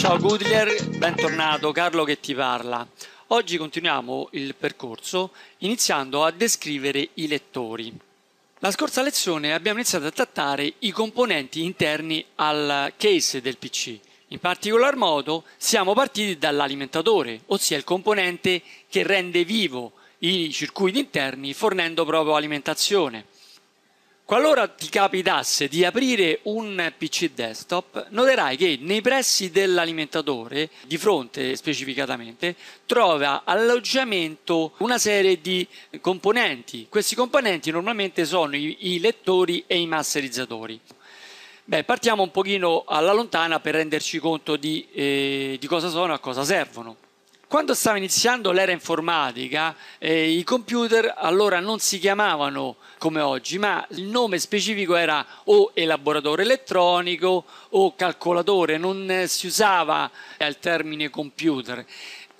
Ciao Goodlier, bentornato, Carlo che ti parla. Oggi continuiamo il percorso iniziando a descrivere i lettori. La scorsa lezione abbiamo iniziato a trattare i componenti interni al case del PC. In particolar modo siamo partiti dall'alimentatore, ossia il componente che rende vivo i circuiti interni fornendo proprio alimentazione. Qualora ti capitasse di aprire un PC desktop, noterai che nei pressi dell'alimentatore, di fronte specificatamente, trova alloggiamento una serie di componenti. Questi componenti normalmente sono i, i lettori e i masterizzatori. Beh, partiamo un pochino alla lontana per renderci conto di, eh, di cosa sono e a cosa servono. Quando stava iniziando l'era informatica, eh, i computer allora non si chiamavano come oggi, ma il nome specifico era o elaboratore elettronico o calcolatore, non eh, si usava il termine computer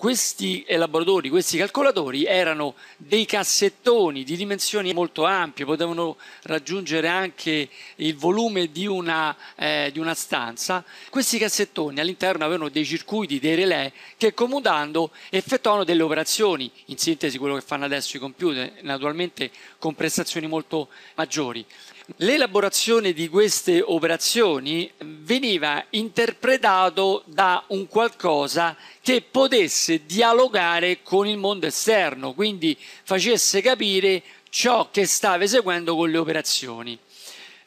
questi elaboratori, questi calcolatori erano dei cassettoni di dimensioni molto ampie, potevano raggiungere anche il volume di una, eh, di una stanza. Questi cassettoni all'interno avevano dei circuiti, dei relè che comutando effettuavano delle operazioni, in sintesi quello che fanno adesso i computer, naturalmente con prestazioni molto maggiori. L'elaborazione di queste operazioni veniva interpretato da un qualcosa che potesse dialogare con il mondo esterno, quindi facesse capire ciò che stava eseguendo con le operazioni.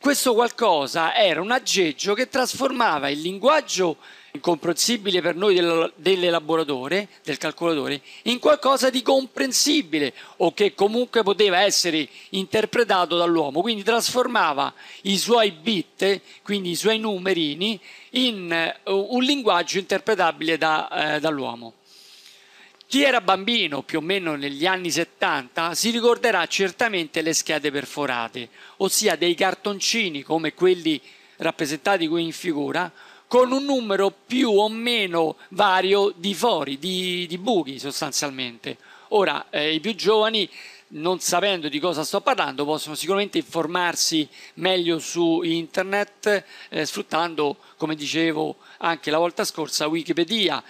Questo qualcosa era un aggeggio che trasformava il linguaggio incomprensibile per noi dell'elaboratore, del calcolatore, in qualcosa di comprensibile o che comunque poteva essere interpretato dall'uomo. Quindi trasformava i suoi bit, quindi i suoi numerini, in eh, un linguaggio interpretabile da, eh, dall'uomo. Chi era bambino più o meno negli anni 70 si ricorderà certamente le schede perforate, ossia dei cartoncini come quelli rappresentati qui in figura, con un numero più o meno vario di fori, di, di buchi sostanzialmente. Ora, eh, i più giovani, non sapendo di cosa sto parlando, possono sicuramente informarsi meglio su internet, eh, sfruttando, come dicevo anche la volta scorsa, Wikipedia.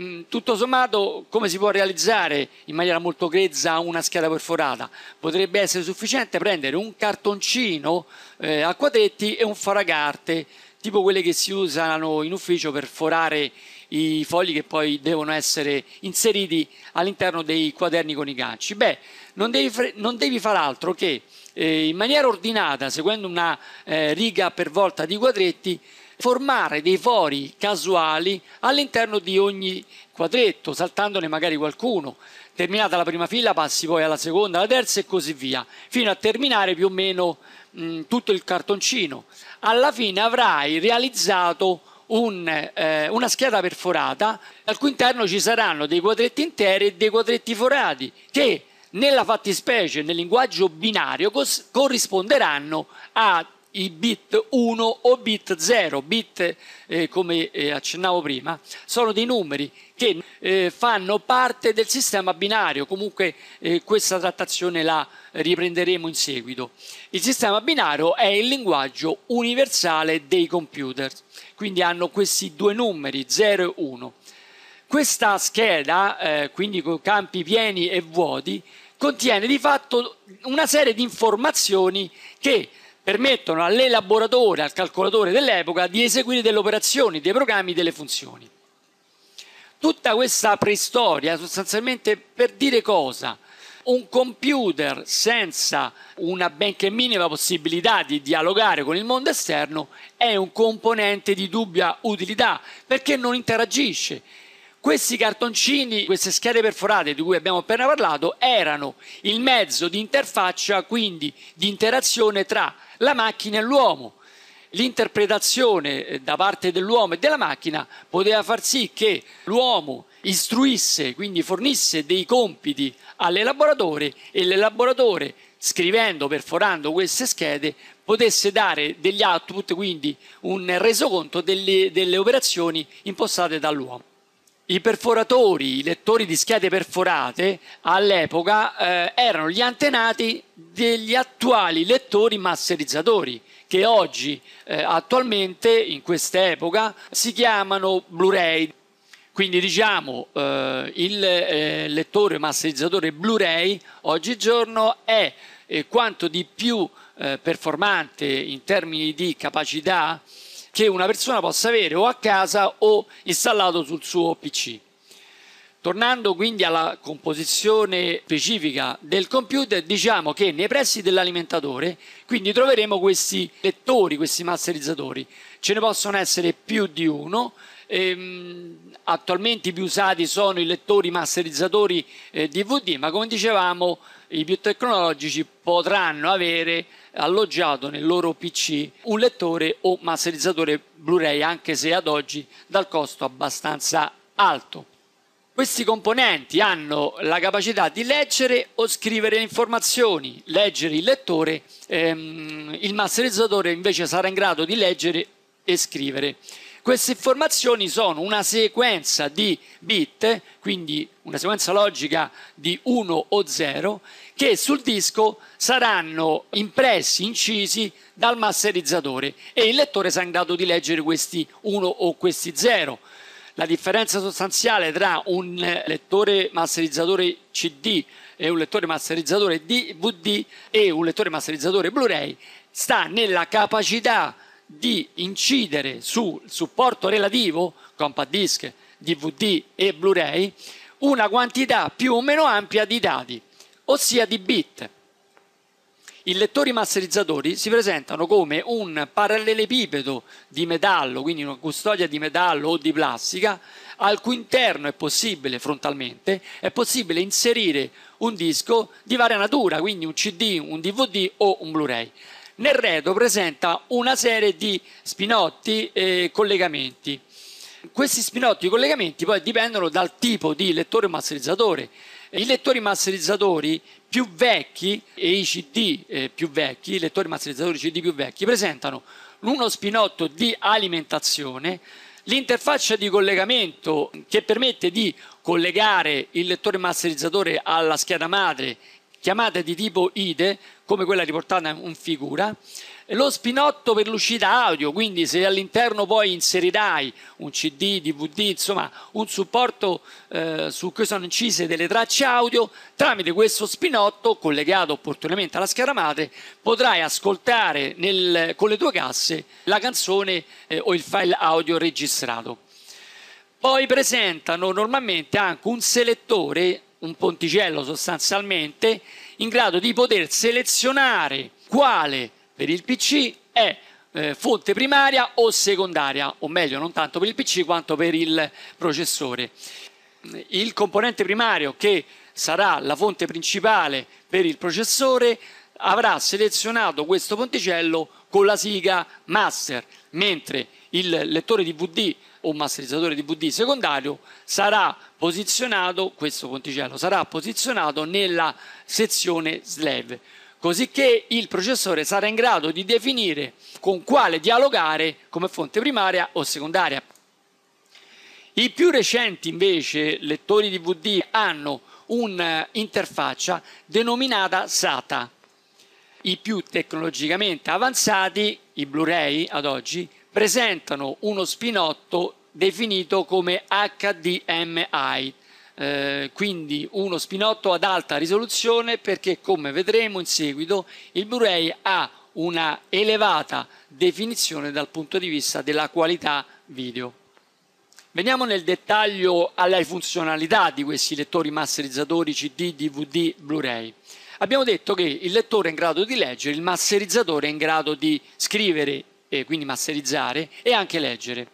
Mm, tutto sommato come si può realizzare in maniera molto grezza una scheda perforata? Potrebbe essere sufficiente prendere un cartoncino eh, a quadretti e un faragarte, tipo quelle che si usano in ufficio per forare i fogli che poi devono essere inseriti all'interno dei quaderni con i ganci. Beh, non devi, non devi far altro che eh, in maniera ordinata, seguendo una eh, riga per volta di quadretti, formare dei fori casuali all'interno di ogni quadretto, saltandone magari qualcuno. Terminata la prima fila passi poi alla seconda, alla terza e così via, fino a terminare più o meno mh, tutto il cartoncino. Alla fine avrai realizzato un, eh, una scheda perforata, al cui interno ci saranno dei quadretti interi e dei quadretti forati, che nella fattispecie, nel linguaggio binario, corrisponderanno a i bit 1 o bit 0, bit eh, come eh, accennavo prima, sono dei numeri che eh, fanno parte del sistema binario, comunque eh, questa trattazione la riprenderemo in seguito. Il sistema binario è il linguaggio universale dei computer, quindi hanno questi due numeri 0 e 1. Questa scheda, eh, quindi con campi pieni e vuoti, contiene di fatto una serie di informazioni che permettono all'elaboratore, al calcolatore dell'epoca di eseguire delle operazioni, dei programmi, delle funzioni. Tutta questa preistoria sostanzialmente per dire cosa? Un computer senza una benché minima possibilità di dialogare con il mondo esterno è un componente di dubbia utilità perché non interagisce questi cartoncini, queste schede perforate di cui abbiamo appena parlato, erano il mezzo di interfaccia, quindi di interazione tra la macchina e l'uomo. L'interpretazione eh, da parte dell'uomo e della macchina poteva far sì che l'uomo istruisse, quindi fornisse dei compiti all'elaboratore e l'elaboratore, scrivendo, perforando queste schede, potesse dare degli output, quindi un resoconto delle, delle operazioni impostate dall'uomo. I perforatori, i lettori di schede perforate all'epoca eh, erano gli antenati degli attuali lettori masterizzatori che oggi, eh, attualmente, in questa epoca, si chiamano Blu-ray. Quindi diciamo eh, il eh, lettore masterizzatore Blu-ray oggigiorno è eh, quanto di più eh, performante in termini di capacità che una persona possa avere o a casa o installato sul suo PC. Tornando quindi alla composizione specifica del computer, diciamo che nei pressi dell'alimentatore quindi troveremo questi lettori, questi masterizzatori. Ce ne possono essere più di uno. Ehm, attualmente i più usati sono i lettori masterizzatori eh, DVD, ma come dicevamo i più tecnologici potranno avere alloggiato nel loro PC un lettore o masterizzatore Blu-ray, anche se ad oggi dal costo abbastanza alto. Questi componenti hanno la capacità di leggere o scrivere informazioni, leggere il lettore, ehm, il masterizzatore invece sarà in grado di leggere e scrivere. Queste informazioni sono una sequenza di bit, quindi una sequenza logica di 1 o 0, che sul disco saranno impressi, incisi dal masterizzatore e il lettore sarà in grado di leggere questi 1 o questi 0. La differenza sostanziale tra un lettore masterizzatore CD e un lettore masterizzatore DVD e un lettore masterizzatore Blu-ray sta nella capacità di incidere sul supporto relativo, compact disc, DVD e Blu-ray, una quantità più o meno ampia di dati, ossia di bit. I lettori masterizzatori si presentano come un parallelepipedo di metallo, quindi una custodia di metallo o di plastica, al cui interno è possibile frontalmente, è possibile inserire un disco di varia natura, quindi un CD, un DVD o un Blu-ray nel reto presenta una serie di spinotti e collegamenti. Questi spinotti e collegamenti poi dipendono dal tipo di lettore masterizzatore. I lettori masterizzatori più vecchi e i CD eh, più vecchi, i lettori masterizzatori CD più vecchi, presentano uno spinotto di alimentazione, l'interfaccia di collegamento che permette di collegare il lettore masterizzatore alla scheda madre chiamate di tipo IDE, come quella riportata in figura, lo spinotto per l'uscita audio, quindi se all'interno poi inserirai un CD, DVD, insomma un supporto eh, su cui sono incise delle tracce audio, tramite questo spinotto collegato opportunamente alla scheda madre potrai ascoltare nel, con le tue casse la canzone eh, o il file audio registrato. Poi presentano normalmente anche un selettore un ponticello sostanzialmente, in grado di poter selezionare quale per il PC è eh, fonte primaria o secondaria, o meglio non tanto per il PC quanto per il processore. Il componente primario che sarà la fonte principale per il processore avrà selezionato questo ponticello con la sigla master, mentre il lettore DVD o masterizzatore DVD secondario sarà posizionato, questo ponticello sarà posizionato nella sezione SLAV, cosicché il processore sarà in grado di definire con quale dialogare come fonte primaria o secondaria. I più recenti invece lettori DVD hanno un'interfaccia eh, denominata SATA. I più tecnologicamente avanzati, i Blu-ray ad oggi, presentano uno spinotto definito come HDMI, eh, quindi uno spinotto ad alta risoluzione perché come vedremo in seguito il Blu-ray ha una elevata definizione dal punto di vista della qualità video. Veniamo nel dettaglio alle funzionalità di questi lettori masterizzatori CD, DVD, Blu-ray. Abbiamo detto che il lettore è in grado di leggere, il masterizzatore è in grado di scrivere e quindi masterizzare e anche leggere.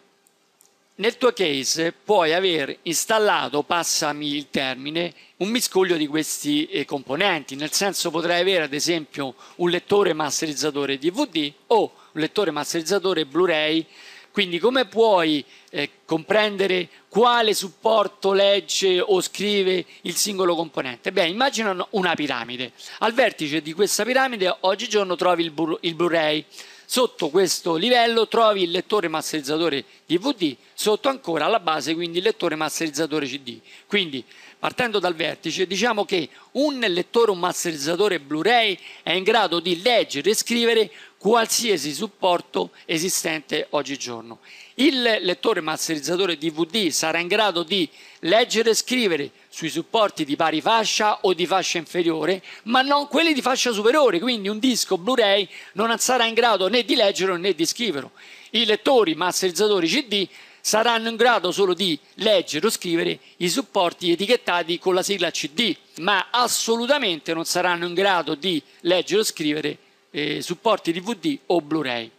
Nel tuo case puoi aver installato, passami il termine, un miscuglio di questi eh, componenti, nel senso potrai avere ad esempio un lettore masterizzatore DVD o un lettore masterizzatore Blu-ray quindi come puoi eh, comprendere quale supporto legge o scrive il singolo componente? Beh, immagina una piramide. Al vertice di questa piramide oggigiorno trovi il, Blu- il Blu-ray sotto questo livello trovi il lettore masterizzatore DVD, sotto ancora alla base quindi il lettore masterizzatore CD. Quindi partendo dal vertice diciamo che un lettore, un masterizzatore Blu-ray è in grado di leggere e scrivere qualsiasi supporto esistente oggigiorno. Il lettore masterizzatore DVD sarà in grado di leggere e scrivere sui supporti di pari fascia o di fascia inferiore, ma non quelli di fascia superiore, quindi un disco Blu-ray non sarà in grado né di leggerlo né di scriverlo. I lettori masterizzatori CD saranno in grado solo di leggere o scrivere i supporti etichettati con la sigla CD, ma assolutamente non saranno in grado di leggere o scrivere eh, supporti DVD o Blu-ray.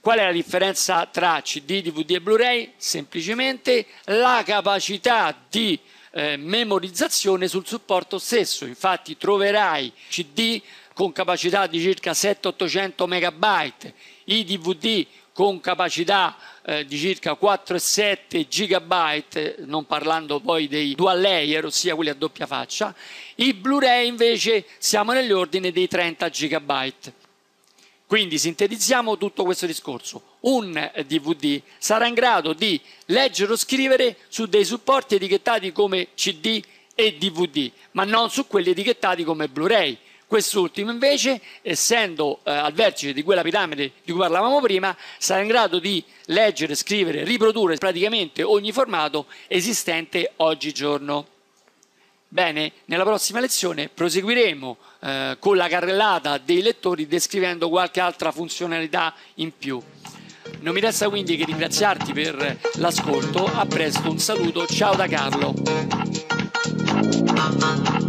Qual è la differenza tra CD, DVD e Blu-ray? Semplicemente la capacità di eh, memorizzazione sul supporto stesso. Infatti troverai CD con capacità di circa 700-800 MB, i DVD con capacità eh, di circa 4,7 GB, non parlando poi dei dual layer, ossia quelli a doppia faccia, i Blu-ray invece siamo nell'ordine dei 30 GB. Quindi sintetizziamo tutto questo discorso un DVD eh, sarà in grado di leggere o scrivere su dei supporti etichettati come CD e DVD, ma non su quelli etichettati come Blu-ray. Quest'ultimo invece, essendo eh, al vertice di quella piramide di cui parlavamo prima, sarà in grado di leggere, scrivere, riprodurre praticamente ogni formato esistente oggigiorno. Bene, nella prossima lezione proseguiremo eh, con la carrellata dei lettori descrivendo qualche altra funzionalità in più. Non mi resta quindi che ringraziarti per l'ascolto, a presto, un saluto, ciao da Carlo.